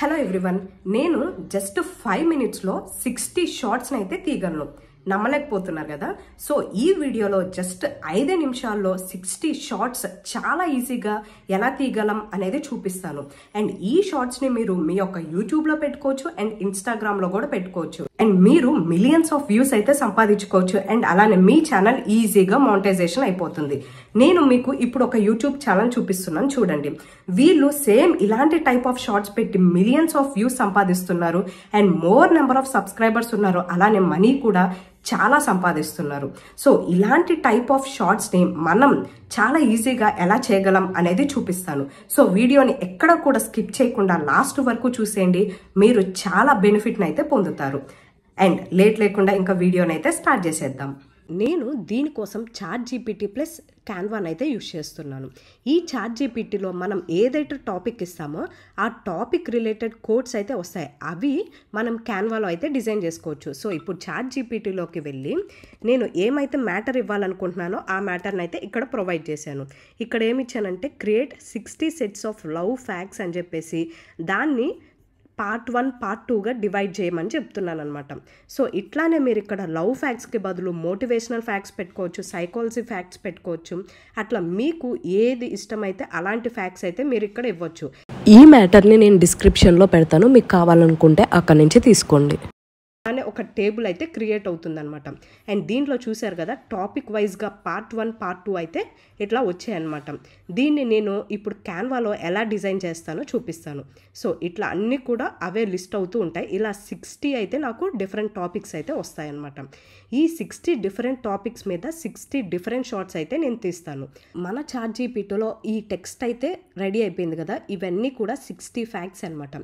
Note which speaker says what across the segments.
Speaker 1: hello everyone నేను just five మినిట్స్లో sixty షార్ట్స్ని అయితే తీయగలను నమ్మలేకపోతున్నారు కదా సో ఈ వీడియోలో జస్ట్ ఐదే నిమిషాల్లో సిక్స్టీ షార్ట్స్ చాలా ఈజీగా ఎలా తీయగలం అనేది చూపిస్తాను అండ్ ఈ షార్ట్స్ని మీరు మీ యొక్క యూట్యూబ్లో పెట్టుకోవచ్చు అండ్ ఇన్స్టాగ్రామ్లో కూడా పెట్టుకోవచ్చు అండ్ మీరు మిలియన్స్ ఆఫ్ వ్యూస్ అయితే సంపాదించుకోవచ్చు అండ్ అలానే మీ ఛానల్ ఈజీగా మానిటైజేషన్ అయిపోతుంది నేను మీకు ఇప్పుడు ఒక యూట్యూబ్ ఛానల్ చూపిస్తున్నాను చూడండి వీళ్ళు సేమ్ ఇలాంటి టైప్ ఆఫ్ షార్ట్స్ పెట్టి మిలియన్స్ ఆఫ్ వ్యూస్ సంపాదిస్తున్నారు and more number of subscribers ఉన్నారు అలానే మనీ కూడా చాలా సంపాదిస్తున్నారు సో ఇలాంటి టైప్ ఆఫ్ షార్ట్స్ని మనం చాలా ఈజీగా ఎలా చేయగలం అనేది చూపిస్తాను సో వీడియోని ఎక్కడ కూడా స్కిప్ చేయకుండా లాస్ట్ వరకు చూసేయండి మీరు చాలా బెనిఫిట్ని అయితే పొందుతారు అండ్ లేట్ లేకుండా ఇంకా వీడియోని అయితే స్టార్ట్ చేసేద్దాం నేను దీనికోసం చాట్ జీపీటీ ప్లస్ క్యాన్వాన్ అయితే యూజ్ చేస్తున్నాను ఈ చాట్ జీపీటీలో మనం ఏదైతే టాపిక్ ఇస్తామో ఆ టాపిక్ రిలేటెడ్ కోడ్స్ అయితే వస్తాయి అవి మనం క్యాన్వాలో అయితే డిజైన్ చేసుకోవచ్చు సో ఇప్పుడు చాట్ జీపీటీలోకి వెళ్ళి నేను ఏమైతే మ్యాటర్ ఇవ్వాలనుకుంటున్నానో ఆ మ్యాటర్ని అయితే ఇక్కడ ప్రొవైడ్ చేశాను ఇక్కడ ఏమి ఇచ్చానంటే create sixty sets of love facts అని చెప్పేసి దాన్ని పార్ట్ వన్ పార్ట్ టూగా డివైడ్ చేయమని చెప్తున్నాను అనమాట సో ఇట్లానే మీరు ఇక్కడ లవ్ ఫ్యాక్ట్స్కి బదులు మోటివేషనల్ ఫ్యాక్ట్స్ పెట్టుకోవచ్చు సైకాలజీ ఫ్యాక్ట్స్ పెట్టుకోవచ్చు అట్లా మీకు ఏది ఇష్టమైతే అలాంటి ఫ్యాక్ట్స్ అయితే మీరు ఇక్కడ ఇవ్వచ్చు ఈ మ్యాటర్ని నేను డిస్క్రిప్షన్లో పెడతాను మీకు కావాలనుకుంటే అక్కడి నుంచి తీసుకోండి అనే ఒక టేబుల్ అయితే క్రియేట్ అవుతుందనమాట అండ్ దీంట్లో చూశారు కదా టాపిక్ వైజ్గా పార్ట్ వన్ పార్ట్ టూ అయితే ఇట్లా వచ్చాయన్నమాట దీన్ని నేను ఇప్పుడు క్యాన్వాలో ఎలా డిజైన్ చేస్తానో చూపిస్తాను సో ఇట్లా అన్నీ కూడా అవే లిస్ట్ అవుతూ ఉంటాయి ఇలా సిక్స్టీ అయితే నాకు డిఫరెంట్ టాపిక్స్ అయితే వస్తాయన్నమాట ఈ సిక్స్టీ డిఫరెంట్ టాపిక్స్ మీద సిక్స్టీ డిఫరెంట్ షార్ట్స్ అయితే నేను తీస్తాను మన చార్ట్ జీపీటీలో ఈ టెక్స్ట్ అయితే రెడీ అయిపోయింది కదా ఇవన్నీ కూడా సిక్స్టీ ఫ్యాక్ట్స్ అనమాట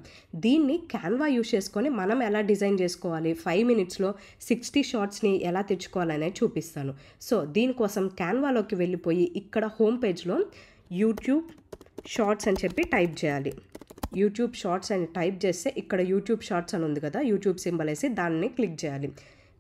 Speaker 1: దీన్ని క్యాన్వా యూస్ చేసుకొని మనం ఎలా డిజైన్ చేసుకోవాలి ఫైవ్ మినిట్స్లో సిక్స్టీ షార్ట్స్ని ఎలా తెచ్చుకోవాలనే చూపిస్తాను సో దీనికోసం క్యాన్వాలోకి వెళ్ళిపోయి ఇక్కడ హోమ్ పేజ్లో యూట్యూబ్ షార్ట్స్ అని చెప్పి టైప్ చేయాలి యూట్యూబ్ షార్ట్స్ అని టైప్ చేస్తే ఇక్కడ యూట్యూబ్ షార్ట్స్ అని ఉంది కదా యూట్యూబ్ సింబల్ వేసి దాన్ని క్లిక్ చేయాలి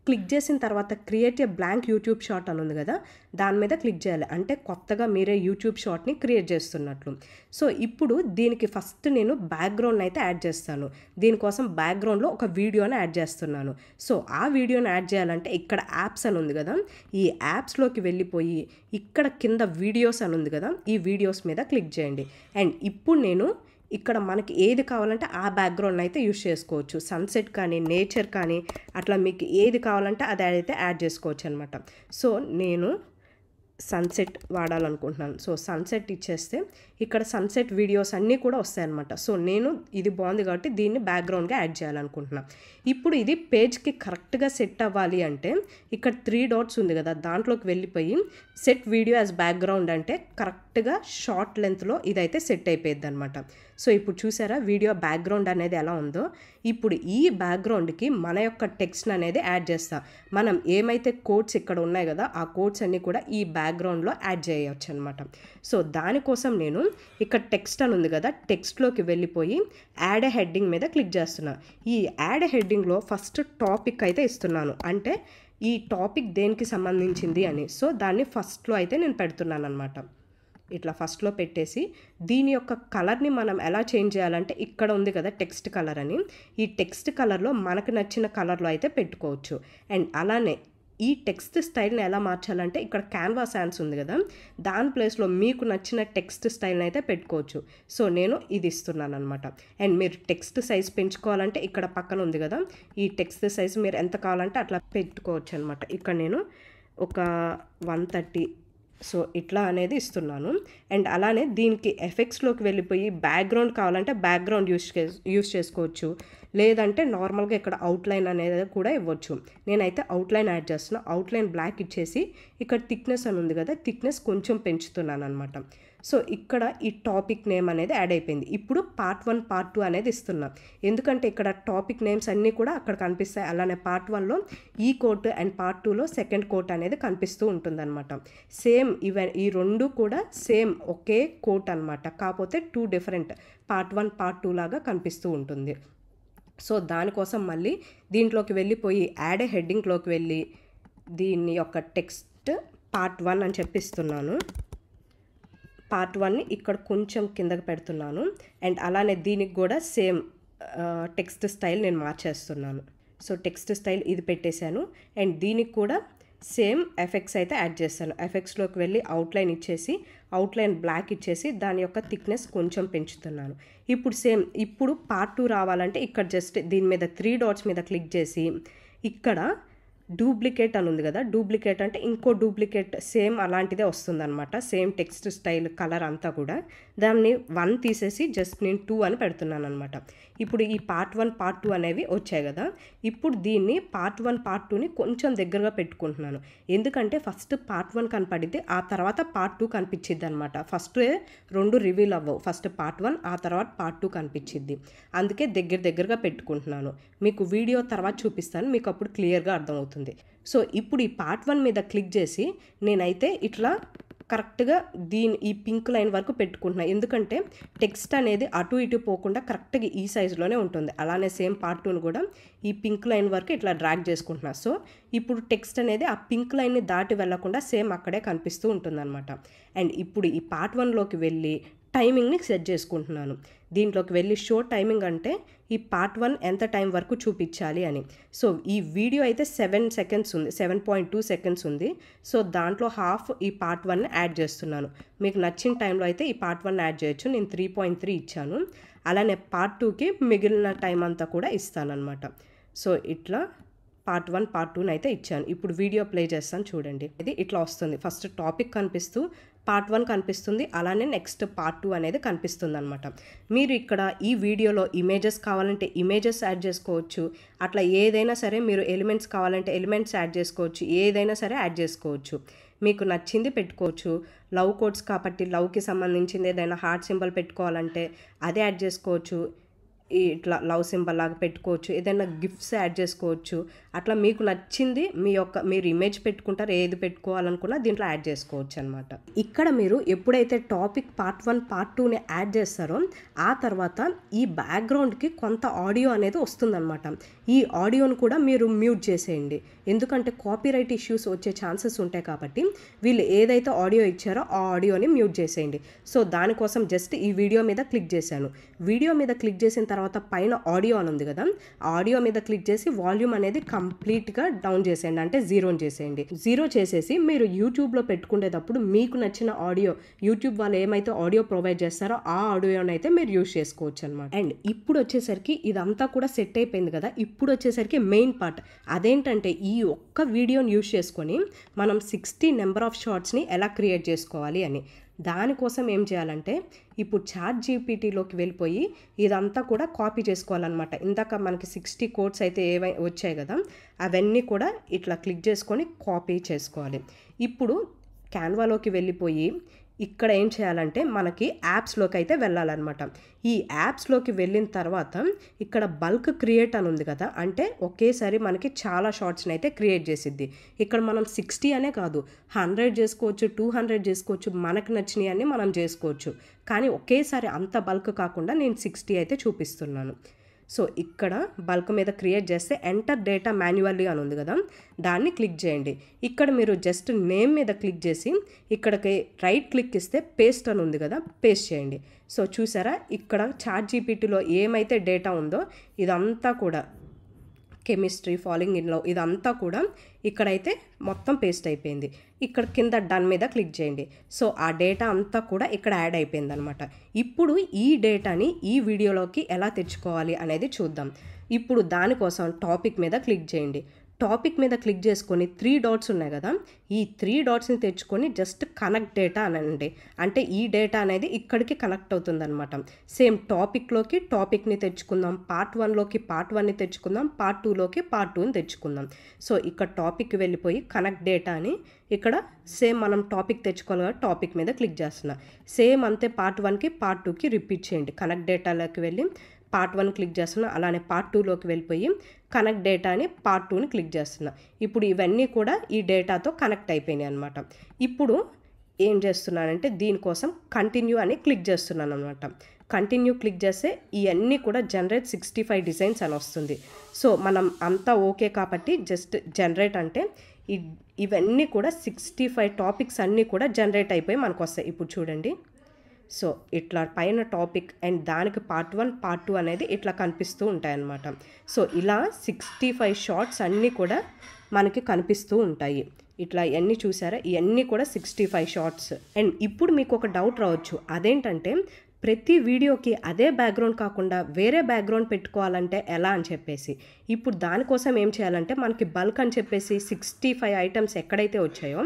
Speaker 1: క్లిక్ చేసిన తర్వాత create a blank YouTube short అని ఉంది కదా దాని మీద క్లిక్ చేయాలి అంటే కొత్తగా మీరే యూట్యూబ్ షార్ట్ని క్రియేట్ చేస్తున్నట్లు సో ఇప్పుడు దీనికి ఫస్ట్ నేను బ్యాక్గ్రౌండ్ అయితే యాడ్ చేస్తాను దీనికోసం బ్యాక్గ్రౌండ్లో ఒక వీడియోని యాడ్ చేస్తున్నాను సో ఆ వీడియోని యాడ్ చేయాలంటే ఇక్కడ యాప్స్ అని ఉంది కదా ఈ యాప్స్లోకి వెళ్ళిపోయి ఇక్కడ కింద వీడియోస్ అని ఉంది కదా ఈ వీడియోస్ మీద క్లిక్ చేయండి అండ్ ఇప్పుడు నేను ఇక్కడ మనకి ఏది కావాలంటే ఆ బ్యాక్గ్రౌండ్ అయితే యూస్ చేసుకోవచ్చు సన్సెట్ కానీ నేచర్ కానీ అట్లా మీకు ఏది కావాలంటే అది అయితే యాడ్ చేసుకోవచ్చు అనమాట సో నేను సన్సెట్ వాడాలనుకుంటున్నాను సో సన్సెట్ ఇచ్చేస్తే ఇక్కడ సన్సెట్ వీడియోస్ అన్నీ కూడా వస్తాయన్నమాట సో నేను ఇది బాగుంది కాబట్టి దీన్ని బ్యాక్గ్రౌండ్గా యాడ్ చేయాలనుకుంటున్నాను ఇప్పుడు ఇది పేజ్కి కరెక్ట్గా సెట్ అవ్వాలి అంటే ఇక్కడ త్రీ డాట్స్ ఉంది కదా దాంట్లోకి వెళ్ళిపోయి సెట్ వీడియో యాజ్ బ్యాక్గ్రౌండ్ అంటే కరెక్ట్గా షార్ట్ లెంత్లో ఇదైతే సెట్ అయిపోయింది అనమాట సో ఇప్పుడు చూసారా వీడియో బ్యాక్గ్రౌండ్ అనేది ఎలా ఉందో ఇప్పుడు ఈ బ్యాక్గ్రౌండ్కి మన యొక్క టెక్స్ట్ అనేది యాడ్ చేస్తాం మనం ఏమైతే కోడ్స్ ఇక్కడ ఉన్నాయి కదా ఆ కోడ్స్ అన్నీ కూడా ఈ బ్యాక్ బ్యాక్గ్రౌండ్లో యాడ్ చేయవచ్చు అనమాట సో దానికోసం నేను ఇక్కడ టెక్స్ట్ అని ఉంది కదా టెక్స్ట్లోకి వెళ్ళిపోయి యాడ్ హెడ్డింగ్ మీద క్లిక్ చేస్తున్నా ఈ యాడ్ హెడ్డింగ్లో ఫస్ట్ టాపిక్ అయితే ఇస్తున్నాను అంటే ఈ టాపిక్ దేనికి సంబంధించింది అని సో దాన్ని ఫస్ట్లో అయితే నేను పెడుతున్నాను అనమాట ఇట్లా ఫస్ట్లో పెట్టేసి దీని యొక్క కలర్ని మనం ఎలా చేంజ్ చేయాలంటే ఇక్కడ ఉంది కదా టెక్స్ట్ కలర్ అని ఈ టెక్స్ట్ కలర్లో మనకు నచ్చిన కలర్లో అయితే పెట్టుకోవచ్చు అండ్ అలానే ఈ టెక్స్ట్ స్టైల్ని ఎలా మార్చాలంటే ఇక్కడ క్యాన్వాస్ హ్యాండ్స్ ఉంది కదా దాని ప్లేస్లో మీకు నచ్చిన టెక్స్ట్ స్టైల్ని అయితే పెట్టుకోవచ్చు సో నేను ఇది ఇస్తున్నాను అనమాట అండ్ మీరు టెక్స్ట్ సైజ్ పెంచుకోవాలంటే ఇక్కడ పక్కన ఉంది కదా ఈ టెక్స్ట్ సైజ్ మీరు ఎంత కావాలంటే అట్లా పెట్టుకోవచ్చు అనమాట ఇక్కడ నేను ఒక వన్ థర్టీ సో ఇట్లా అనేది ఇస్తున్నాను అండ్ అలానే దీనికి ఎఫెక్ట్స్లోకి వెళ్ళిపోయి బ్యాక్గ్రౌండ్ కావాలంటే బ్యాక్గ్రౌండ్ యూస్ యూస్ చేసుకోవచ్చు లేదంటే నార్మల్గా ఇక్కడ అవుట్లైన్ అనేది కూడా ఇవ్వచ్చు నేనైతే అవుట్లైన్ యాడ్ చేస్తున్నా అవుట్లైన్ బ్లాక్ ఇచ్చేసి ఇక్కడ థిక్నెస్ అని ఉంది కదా థిక్నెస్ కొంచెం పెంచుతున్నాను అనమాట సో ఇక్కడ ఈ టాపిక్ నేమ్ అనేది యాడ్ అయిపోయింది ఇప్పుడు పార్ట్ వన్ పార్ట్ టూ అనేది ఇస్తున్నాం ఎందుకంటే ఇక్కడ టాపిక్ నేమ్స్ అన్నీ కూడా అక్కడ కనిపిస్తాయి అలానే పార్ట్ వన్లో ఈ కోర్టు అండ్ పార్ట్ టూలో సెకండ్ కోర్ట్ అనేది కనిపిస్తూ ఉంటుందన్నమాట సేమ్ ఇవ ఈ రెండు కూడా సేమ్ ఒకే కోర్ట్ అనమాట కాకపోతే two different part one part two లాగా కనిపిస్తూ ఉంటుంది సో దానికోసం మళ్ళీ దీంట్లోకి వెళ్ళిపోయి యాడ్ హెడ్డింగ్లోకి వెళ్ళి దీన్ని యొక్క టెక్స్ట్ పార్ట్ వన్ అని చెప్పిస్తున్నాను పార్ట్ వన్ని ఇక్కడ కొంచెం కిందకి పెడుతున్నాను అండ్ అలానే దీనికి కూడా సేమ్ టెక్స్ట్ స్టైల్ నేను మార్చేస్తున్నాను సో టెక్స్ట్ స్టైల్ ఇది పెట్టేశాను అండ్ దీనికి కూడా సేమ్ ఎఫెక్ట్స్ అయితే యాడ్ చేస్తాను ఎఫెక్ట్స్లోకి వెళ్ళి అవుట్లైన్ ఇచ్చేసి అవుట్లైన్ బ్లాక్ ఇచ్చేసి దాని యొక్క థిక్నెస్ కొంచెం పెంచుతున్నాను ఇప్పుడు సేమ్ ఇప్పుడు పార్ట్ టూ రావాలంటే ఇక్కడ జస్ట్ దీని మీద త్రీ డాట్స్ మీద క్లిక్ చేసి ఇక్కడ డూప్లికేట్ అని ఉంది కదా డూప్లికేట్ అంటే ఇంకో డూప్లికేట్ సేమ్ అలాంటిదే వస్తుందన్నమాట సేమ్ టెక్స్ట్ స్టైల్ కలర్ అంతా కూడా దాన్ని వన్ తీసేసి జస్ట్ నేను టూ అని పెడుతున్నాను అనమాట ఇప్పుడు ఈ పార్ట్ వన్ పార్ట్ టూ అనేవి వచ్చాయి కదా ఇప్పుడు దీన్ని పార్ట్ వన్ పార్ట్ టూని కొంచెం దగ్గరగా పెట్టుకుంటున్నాను ఎందుకంటే ఫస్ట్ పార్ట్ వన్ కనపడితే ఆ తర్వాత పార్ట్ టూ కనిపించిద్ది అనమాట ఫస్ట్ రెండు రివ్యూలు అవ్వవు ఫస్ట్ పార్ట్ వన్ ఆ తర్వాత పార్ట్ టూ కనిపించిద్ది అందుకే దగ్గర దగ్గరగా పెట్టుకుంటున్నాను మీకు వీడియో తర్వాత చూపిస్తాను మీకు అప్పుడు క్లియర్గా అర్థమవుతుంది సో ఇప్పుడు ఈ పార్ట్ వన్ మీద క్లిక్ చేసి నేనైతే ఇట్లా కరెక్ట్గా దీని ఈ పింక్ లైన్ వరకు పెట్టుకుంటున్నాను ఎందుకంటే టెక్స్ట్ అనేది అటు ఇటు పోకుండా కరెక్ట్గా ఈ సైజులోనే ఉంటుంది అలానే సేమ్ పార్ట్ టూను కూడా ఈ పింక్ లైన్ వరకు ఇట్లా డ్రాగ్ చేసుకుంటున్నా సో ఇప్పుడు టెక్స్ట్ అనేది ఆ పింక్ లైన్ని దాటి వెళ్లకుండా సేమ్ అక్కడే కనిపిస్తూ ఉంటుంది అండ్ ఇప్పుడు ఈ పార్ట్ వన్లోకి వెళ్ళి టైమింగ్ని సెట్ చేసుకుంటున్నాను దీంట్లోకి వెళ్ళి షో టైమింగ్ అంటే ఈ పార్ట్ వన్ ఎంత టైం వరకు చూపించాలి అని సో ఈ వీడియో అయితే సెవెన్ సెకండ్స్ ఉంది సెవెన్ పాయింట్ టూ సెకండ్స్ ఉంది సో దాంట్లో హాఫ్ ఈ పార్ట్ వన్ యాడ్ చేస్తున్నాను మీకు నచ్చిన టైంలో అయితే ఈ పార్ట్ వన్ యాడ్ చేయొచ్చు నేను త్రీ పాయింట్ త్రీ ఇచ్చాను అలానే పార్ట్ టూకి మిగిలిన టైం అంతా కూడా ఇస్తానన్నమాట సో ఇట్లా పార్ట్ వన్ పార్ట్ టూని అయితే ఇచ్చాను ఇప్పుడు వీడియో ప్లే చేస్తాను చూడండి ఇది ఇట్లా వస్తుంది ఫస్ట్ టాపిక్ కనిపిస్తూ పార్ట్ వన్ కనిపిస్తుంది అలానే నెక్స్ట్ పార్ట్ టూ అనేది కనిపిస్తుంది అనమాట మీరు ఇక్కడ ఈ వీడియోలో ఇమేజెస్ కావాలంటే ఇమేజెస్ యాడ్ చేసుకోవచ్చు అట్లా ఏదైనా సరే మీరు ఎలిమెంట్స్ కావాలంటే ఎలిమెంట్స్ యాడ్ చేసుకోవచ్చు ఏదైనా సరే యాడ్ చేసుకోవచ్చు మీకు నచ్చింది పెట్టుకోవచ్చు లవ్ కోడ్స్ కాబట్టి లవ్కి సంబంధించింది ఏదైనా హార్ట్ సింబల్ పెట్టుకోవాలంటే అది యాడ్ చేసుకోవచ్చు ఇట్లా లవ్ సింబల్ లాగా పెట్టుకోవచ్చు ఏదైనా గిఫ్ట్స్ యాడ్ చేసుకోవచ్చు అట్లా మీకు నచ్చింది మీ యొక్క మీరు ఇమేజ్ పెట్టుకుంటారు ఏది పెట్టుకోవాలనుకున్నా దీంట్లో యాడ్ చేసుకోవచ్చు అనమాట ఇక్కడ మీరు ఎప్పుడైతే టాపిక్ పార్ట్ వన్ పార్ట్ టూని యాడ్ చేస్తారో ఆ తర్వాత ఈ బ్యాక్గ్రౌండ్కి కొంత ఆడియో అనేది వస్తుందన్నమాట ఈ ఆడియోను కూడా మీరు మ్యూట్ చేసేయండి ఎందుకంటే కాపీరైట్ ఇష్యూస్ వచ్చే ఛాన్సెస్ ఉంటాయి కాబట్టి వీళ్ళు ఏదైతే ఆడియో ఇచ్చారో ఆ ఆడియోని మ్యూట్ చేసేయండి సో దానికోసం జస్ట్ ఈ వీడియో మీద క్లిక్ చేశాను వీడియో మీద క్లిక్ చేసిన తర్వాత పైన ఆడియో అని ఉంది కదా ఆడియో మీద క్లిక్ చేసి వాల్యూమ్ అనేది కంప్లీట్గా డౌన్ చేసేయండి అంటే జీరో చేసేయండి జీరో చేసేసి మీరు యూట్యూబ్లో పెట్టుకునేటప్పుడు మీకు నచ్చిన ఆడియో యూట్యూబ్ వాళ్ళు ఏమైతే ఆడియో ప్రొవైడ్ చేస్తారో ఆ ఆడియోని అయితే మీరు యూజ్ చేసుకోవచ్చు అనమాట అండ్ ఇప్పుడు వచ్చేసరికి ఇదంతా కూడా సెట్ అయిపోయింది కదా ఇప్పుడు వచ్చేసరికి మెయిన్ పార్ట్ అదేంటంటే ఈ ఒక్క వీడియోని యూజ్ చేసుకొని మనం సిక్స్టీ నెంబర్ ఆఫ్ షార్ట్స్ని ఎలా క్రియేట్ చేసుకోవాలి అని దానికోసం ఏం చేయాలంటే ఇప్పుడు చాట్ జీపీటీలోకి వెళ్ళిపోయి ఇదంతా కూడా కాపీ చేసుకోవాలన్నమాట ఇందాక మనకి సిక్స్టీ కోడ్స్ అయితే ఏవై వచ్చాయి కదా అవన్నీ కూడా ఇట్లా క్లిక్ చేసుకొని కాపీ చేసుకోవాలి ఇప్పుడు క్యాన్వాలోకి వెళ్ళిపోయి ఇక్కడ ఏం చేయాలంటే మనకి యాప్స్లోకి అయితే వెళ్ళాలన్నమాట ఈ యాప్స్లోకి వెళ్ళిన తర్వాత ఇక్కడ బల్క్ క్రియేట్ అని ఉంది కదా అంటే ఒకేసారి మనకి చాలా షార్ట్స్ని అయితే క్రియేట్ చేసిద్ది ఇక్కడ మనం సిక్స్టీ అనే కాదు హండ్రెడ్ చేసుకోవచ్చు టూ హండ్రెడ్ చేసుకోవచ్చు మనకు నచ్చినవి మనం చేసుకోవచ్చు కానీ ఒకేసారి అంత బల్క్ కాకుండా నేను సిక్స్టీ అయితే చూపిస్తున్నాను సో ఇక్కడ బల్క్ మీద క్రియేట్ చేస్తే ఎంటర్ డేటా మాన్యువల్లీ అని ఉంది కదా దాన్ని క్లిక్ చేయండి ఇక్కడ మీరు జస్ట్ నేమ్ మీద క్లిక్ చేసి ఇక్కడికి రైట్ క్లిక్ ఇస్తే పేస్ట్ అని ఉంది కదా పేస్ట్ చేయండి సో చూసారా ఇక్కడ చార్ట్ జీపీటీలో ఏమైతే డేటా ఉందో ఇదంతా కూడా కెమిస్ట్రీ ఫాలోయింగ్ ఇన్ లవ్ ఇదంతా కూడా ఇక్కడైతే మొత్తం పేస్ట్ అయిపోయింది ఇక్కడ కింద డన్ మీద క్లిక్ చేయండి సో ఆ డేటా అంతా కూడా ఇక్కడ యాడ్ అయిపోయింది అనమాట ఇప్పుడు ఈ డేటాని ఈ వీడియోలోకి ఎలా తెచ్చుకోవాలి అనేది చూద్దాం ఇప్పుడు దానికోసం టాపిక్ మీద క్లిక్ చేయండి టాపిక్ మీద క్లిక్ చేసుకొని త్రీ డాట్స్ ఉన్నాయి కదా ఈ త్రీ డాట్స్ని తెచ్చుకొని జస్ట్ కనెక్ట్ డేటా అనండి అంటే ఈ డేటా అనేది ఇక్కడికి కనెక్ట్ అవుతుందన్నమాట సేమ్ టాపిక్లోకి టాపిక్ని తెచ్చుకుందాం పార్ట్ వన్లోకి పార్ట్ వన్ని తెచ్చుకుందాం పార్ట్ టూలోకి పార్ట్ టూని తెచ్చుకుందాం సో ఇక్కడ టాపిక్ వెళ్ళిపోయి కనెక్ట్ డేటా అని ఇక్కడ సేమ్ మనం టాపిక్ తెచ్చుకోవాలి కదా టాపిక్ మీద క్లిక్ చేస్తున్నాం సేమ్ అంతే పార్ట్ వన్కి పార్ట్ టూకి రిపీట్ చేయండి కనెక్ట్ డేటాలోకి వెళ్ళి పార్ట్ వన్ క్లిక్ చేస్తున్నా అలానే పార్ట్ టూలోకి వెళ్ళిపోయి కనెక్ట్ డేటా అని పార్ట్ టూని క్లిక్ చేస్తున్నా ఇప్పుడు ఇవన్నీ కూడా ఈ డేటాతో కనెక్ట్ అయిపోయినాయి అనమాట ఇప్పుడు ఏం చేస్తున్నానంటే దీనికోసం కంటిన్యూ అని క్లిక్ చేస్తున్నాను అనమాట కంటిన్యూ క్లిక్ చేస్తే ఇవన్నీ కూడా జనరేట్ సిక్స్టీ ఫైవ్ డిజైన్స్ అని వస్తుంది సో మనం అంతా ఓకే కాబట్టి జస్ట్ జనరేట్ అంటే ఇవన్నీ కూడా సిక్స్టీ ఫైవ్ టాపిక్స్ అన్నీ కూడా జనరేట్ అయిపోయి మనకు వస్తాయి ఇప్పుడు చూడండి సో ఇట్లా పైన టాపిక్ అండ్ దానికి పార్ట్ వన్ పార్ట్ టూ అనేది ఇట్లా కనిపిస్తూ ఉంటాయన్నమాట సో ఇలా సిక్స్టీ ఫైవ్ షార్ట్స్ అన్నీ కూడా మనకి కనిపిస్తూ ఉంటాయి ఇట్లా ఇవన్నీ చూసారా ఇవన్నీ కూడా సిక్స్టీ ఫైవ్ షార్ట్స్ అండ్ ఇప్పుడు మీకు ఒక డౌట్ రావచ్చు అదేంటంటే ప్రతి వీడియోకి అదే బ్యాక్గ్రౌండ్ కాకుండా వేరే బ్యాక్గ్రౌండ్ పెట్టుకోవాలంటే ఎలా అని చెప్పేసి ఇప్పుడు దానికోసం ఏం చేయాలంటే మనకి బల్క్ అని చెప్పేసి సిక్స్టీ ఫైవ్ ఐటమ్స్ ఎక్కడైతే వచ్చాయో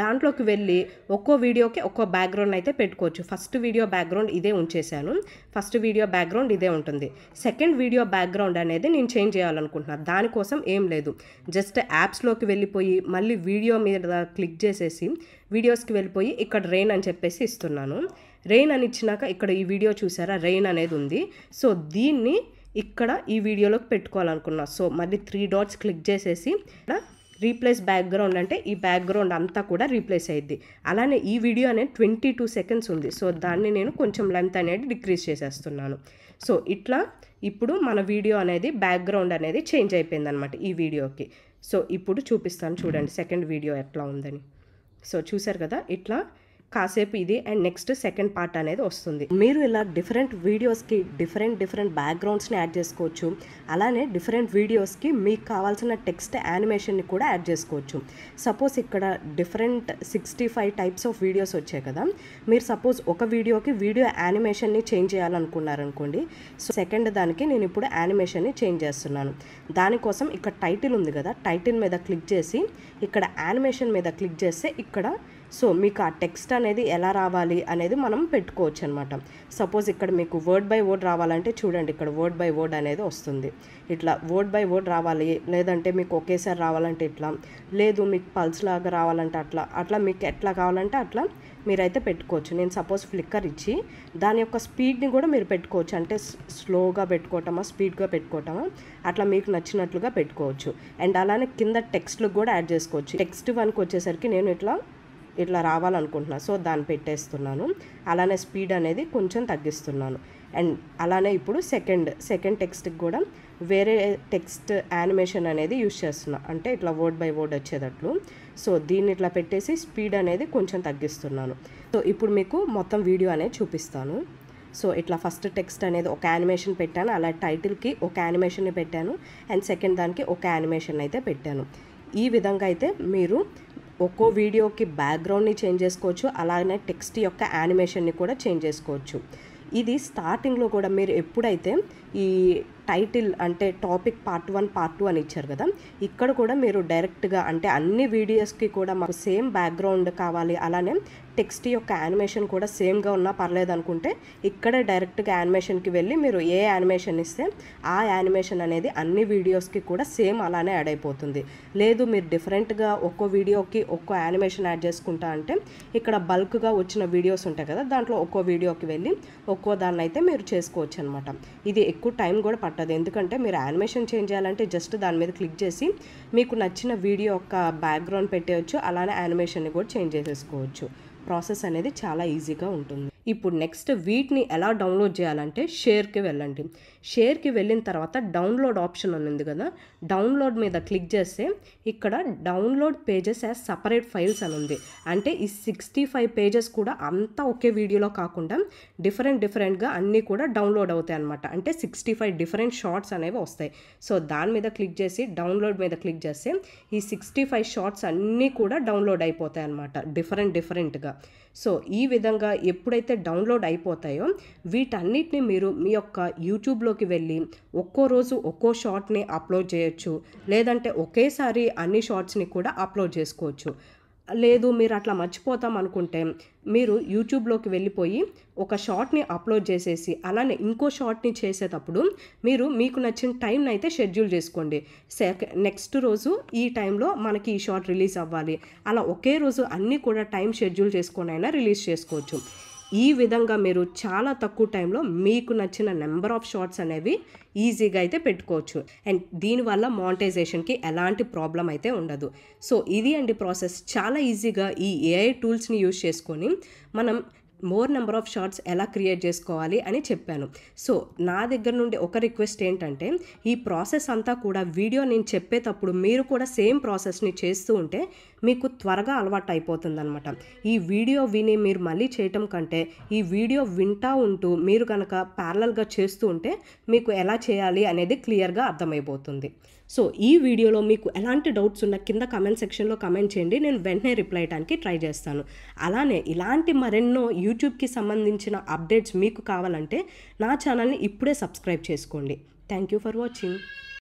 Speaker 1: దాంట్లోకి వెళ్ళి ఒక్కో వీడియోకి ఒక్కో బ్యాక్గ్రౌండ్ అయితే పెట్టుకోవచ్చు ఫస్ట్ వీడియో బ్యాక్గ్రౌండ్ ఇదే ఉంచేశాను ఫస్ట్ వీడియో బ్యాక్గ్రౌండ్ ఇదే ఉంటుంది సెకండ్ వీడియో బ్యాక్గ్రౌండ్ అనేది నేను చేంజ్ చేయాలనుకుంటున్నాను దానికోసం ఏం లేదు జస్ట్ యాప్స్లోకి వెళ్ళిపోయి మళ్ళీ వీడియో మీద క్లిక్ చేసేసి వీడియోస్కి వెళ్ళిపోయి ఇక్కడ రెయిన్ అని చెప్పేసి ఇస్తున్నాను రెయిన్ అని ఇచ్చినాక ఇక్కడ ఈ వీడియో చూసారా రెయిన్ అనేది ఉంది సో దీన్ని ఇక్కడ ఈ వీడియోలోకి పెట్టుకోవాలనుకున్నా సో మళ్ళీ త్రీ డాట్స్ క్లిక్ చేసేసి రీప్లేస్ బ్యాక్గ్రౌండ్ అంటే ఈ బ్యాక్గ్రౌండ్ అంతా కూడా రీప్లేస్ అయ్యింది అలానే ఈ వీడియో అనేది ట్వంటీ టూ సెకండ్స్ ఉంది సో దాన్ని నేను కొంచెం లెంత్ అనేది డిక్రీజ్ చేసేస్తున్నాను సో ఇట్లా ఇప్పుడు మన వీడియో అనేది బ్యాక్గ్రౌండ్ అనేది చేంజ్ అయిపోయిందనమాట ఈ వీడియోకి సో ఇప్పుడు చూపిస్తాను చూడండి సెకండ్ వీడియో ఎట్లా ఉందని సో చూసారు కదా ఇట్లా కాసేపు ఇది అండ్ నెక్స్ట్ సెకండ్ పార్ట్ అనేది వస్తుంది మీరు ఇలా డిఫరెంట్ వీడియోస్కి డిఫరెంట్ డిఫరెంట్ బ్యాక్గ్రౌండ్స్ని యాడ్ చేసుకోవచ్చు అలానే డిఫరెంట్ వీడియోస్కి మీకు కావాల్సిన టెక్స్ట్ యానిమేషన్ని కూడా యాడ్ చేసుకోవచ్చు సపోజ్ ఇక్కడ different sixty five types of videos వచ్చాయి కదా మీరు సపోజ్ ఒక వీడియోకి వీడియో యానిమేషన్ని చేంజ్ చేయాలనుకున్నారనుకోండి సో సెకండ్ దానికి నేను ఇప్పుడు యానిమేషన్ని చేంజ్ చేస్తున్నాను దానికోసం ఇక్కడ టైటిల్ ఉంది కదా టైటిల్ మీద క్లిక్ చేసి ఇక్కడ యానిమేషన్ మీద క్లిక్ చేస్తే ఇక్కడ సో మీకు ఆ టెక్స్ట్ అనేది ఎలా రావాలి అనేది మనం పెట్టుకోవచ్చు అనమాట సపోజ్ ఇక్కడ మీకు వర్డ్ బై వర్డ్ రావాలంటే చూడండి ఇక్కడ వర్డ్ బై వర్డ్ అనేది వస్తుంది ఇట్లా వర్డ్ బై వర్డ్ రావాలి లేదంటే మీకు ఒకేసారి రావాలంటే ఇట్లా లేదు మీకు పల్స్ లాగా రావాలంటే అట్లా అట్లా మీకు ఎట్లా కావాలంటే అట్లా మీరైతే పెట్టుకోవచ్చు నేను సపోజ్ ఫ్లిక్కర్ ఇచ్చి దాని యొక్క స్పీడ్ని కూడా మీరు పెట్టుకోవచ్చు అంటే స్లోగా పెట్టుకోవటమా స్పీడ్గా పెట్టుకోవటమా అట్లా మీకు నచ్చినట్లుగా పెట్టుకోవచ్చు అండ్ అలానే కింద టెక్స్ట్లు కూడా యాడ్ చేసుకోవచ్చు టెక్స్ట్ వన్కి వచ్చేసరికి నేను ఇట్లా ఇట్లా రావాలనుకుంటున్నాను సో దాన్ని పెట్టేస్తున్నాను అలానే స్పీడ్ అనేది కొంచెం తగ్గిస్తున్నాను అండ్ అలానే ఇప్పుడు సెకండ్ సెకండ్ టెక్స్ట్కి కూడా వేరే టెక్స్ట్ యానిమేషన్ అనేది యూజ్ చేస్తున్నాను అంటే ఇట్లా వర్డ్ బై వర్డ్ వచ్చేటట్లు సో దీన్ని ఇట్లా పెట్టేసి స్పీడ్ అనేది కొంచెం తగ్గిస్తున్నాను సో ఇప్పుడు మీకు మొత్తం వీడియో అనేది చూపిస్తాను సో ఇట్లా ఫస్ట్ టెక్స్ట్ అనేది ఒక యానిమేషన్ పెట్టాను అలా టైటిల్కి ఒక యానిమేషన్ పెట్టాను అండ్ సెకండ్ దానికి ఒక యానిమేషన్ అయితే పెట్టాను ఈ విధంగా అయితే మీరు ఒక్కో వీడియోకి బ్యాక్గ్రౌండ్ని చేంజ్ చేసుకోవచ్చు అలానే టెక్స్ట్ యొక్క యానిమేషన్ని కూడా చేంజ్ చేసుకోవచ్చు ఇది స్టార్టింగ్లో కూడా మీరు ఎప్పుడైతే ఈ టైటిల్ అంటే topic part one part two అని ఇచ్చారు కదా ఇక్కడ కూడా మీరు డైరెక్ట్గా అంటే అన్ని వీడియోస్కి కూడా మాకు సేమ్ బ్యాక్గ్రౌండ్ కావాలి అలానే టెక్స్ట్ యొక్క యానిమేషన్ కూడా సేమ్గా ఉన్నా పర్లేదు అనుకుంటే ఇక్కడే డైరెక్ట్గా యానిమేషన్కి వెళ్ళి మీరు ఏ యానిమేషన్ ఇస్తే ఆ యానిమేషన్ అనేది అన్ని వీడియోస్కి కూడా సేమ్ అలానే యాడ్ అయిపోతుంది లేదు మీరు డిఫరెంట్గా ఒక్కో వీడియోకి ఒక్కో యానిమేషన్ యాడ్ చేసుకుంటా అంటే ఇక్కడ బల్క్గా వచ్చిన వీడియోస్ ఉంటాయి కదా దాంట్లో ఒక్కో వీడియోకి వెళ్ళి ఒక్కో దాన్ని అయితే మీరు చేసుకోవచ్చు అనమాట ఇది ఎక్కువ టైం కూడా పట్టదు ఉంటుంది ఎందుకంటే మీరు యానిమేషన్ చేంజ్ చేయాలంటే జస్ట్ దాని మీద క్లిక్ చేసి మీకు నచ్చిన వీడియో యొక్క బ్యాక్గ్రౌండ్ పెట్టేయచ్చు అలానే యానిమేషన్ని కూడా చేంజ్ చేసేసుకోవచ్చు ప్రాసెస్ అనేది చాలా ఈజీగా ఉంటుంది ఇప్పుడు నెక్స్ట్ వీటిని ఎలా డౌన్లోడ్ చేయాలంటే షేర్కి వెళ్ళండి షేర్కి వెళ్ళిన తర్వాత డౌన్లోడ్ ఆప్షన్ ఉంది కదా డౌన్లోడ్ మీద క్లిక్ చేస్తే ఇక్కడ download pages as separate files అని ఉంది అంటే ఈ సిక్స్టీ ఫైవ్ పేజెస్ కూడా అంతా ఒకే వీడియోలో కాకుండా డిఫరెంట్ డిఫరెంట్గా అన్నీ కూడా డౌన్లోడ్ అవుతాయి అనమాట అంటే సిక్స్టీ ఫైవ్ డిఫరెంట్ షార్ట్స్ అనేవి వస్తాయి సో దాని మీద క్లిక్ చేసి డౌన్లోడ్ మీద క్లిక్ చేస్తే ఈ సిక్స్టీ ఫైవ్ షార్ట్స్ అన్నీ కూడా డౌన్లోడ్ అయిపోతాయి అనమాట డిఫరెంట్ డిఫరెంట్గా సో ఈ విధంగా ఎప్పుడైతే ఏవైతే డౌన్లోడ్ అయిపోతాయో వీటన్నిటిని మీరు మీ యొక్క యూట్యూబ్లోకి వెళ్ళి ఒక్కో రోజు ఒక్కో షార్ట్ని అప్లోడ్ చేయొచ్చు లేదంటే ఒకేసారి అన్ని షార్ట్స్ని కూడా అప్లోడ్ చేసుకోవచ్చు లేదు మీరు అట్లా మర్చిపోతాం అనుకుంటే మీరు యూట్యూబ్లోకి వెళ్ళిపోయి ఒక షార్ట్ని అప్లోడ్ చేసేసి అలానే ఇంకో షార్ట్ని చేసేటప్పుడు మీరు మీకు నచ్చిన టైంని అయితే షెడ్యూల్ చేసుకోండి నెక్స్ట్ రోజు ఈ టైంలో మనకి ఈ షార్ట్ రిలీజ్ అవ్వాలి అలా ఒకే రోజు అన్నీ కూడా టైం షెడ్యూల్ చేసుకొని అయినా రిలీజ్ చేసుకోవచ్చు ఈ విధంగా మీరు చాలా తక్కువ టైంలో మీకు నచ్చిన నెంబర్ ఆఫ్ షార్ట్స్ అనేవి ఈజీగా అయితే పెట్టుకోవచ్చు అండ్ దీనివల్ల మానిటైజేషన్కి ఎలాంటి ప్రాబ్లం అయితే ఉండదు సో ఇది అండి ప్రాసెస్ చాలా ఈజీగా ఈ ఏఐ టూల్స్ని యూజ్ చేసుకొని మనం మోర్ నెంబర్ ఆఫ్ షార్ట్స్ ఎలా క్రియేట్ చేసుకోవాలి అని చెప్పాను సో నా దగ్గర నుండి ఒక రిక్వెస్ట్ ఏంటంటే ఈ ప్రాసెస్ అంతా కూడా వీడియో నేను చెప్పేటప్పుడు మీరు కూడా సేమ్ ప్రాసెస్ని చేస్తూ ఉంటే మీకు త్వరగా అలవాటు అయిపోతుందనమాట ఈ వీడియో విని మీరు మళ్ళీ చేయటం కంటే ఈ వీడియో వింటా ఉంటూ మీరు కనుక ప్యారలల్గా చేస్తూ ఉంటే మీకు ఎలా చేయాలి అనేది క్లియర్గా అర్థమైపోతుంది సో ఈ వీడియోలో మీకు ఎలాంటి డౌట్స్ ఉన్న కింద కమెంట్ సెక్షన్లో కమెంట్ చేయండి నేను వెంటనే రిప్లై అయ్యడానికి ట్రై చేస్తాను అలానే ఇలాంటి మరెన్నో యూట్యూబ్కి సంబంధించిన అప్డేట్స్ మీకు కావాలంటే నా ఛానల్ని ఇప్పుడే సబ్స్క్రైబ్ చేసుకోండి థ్యాంక్ యూ ఫర్ వాచింగ్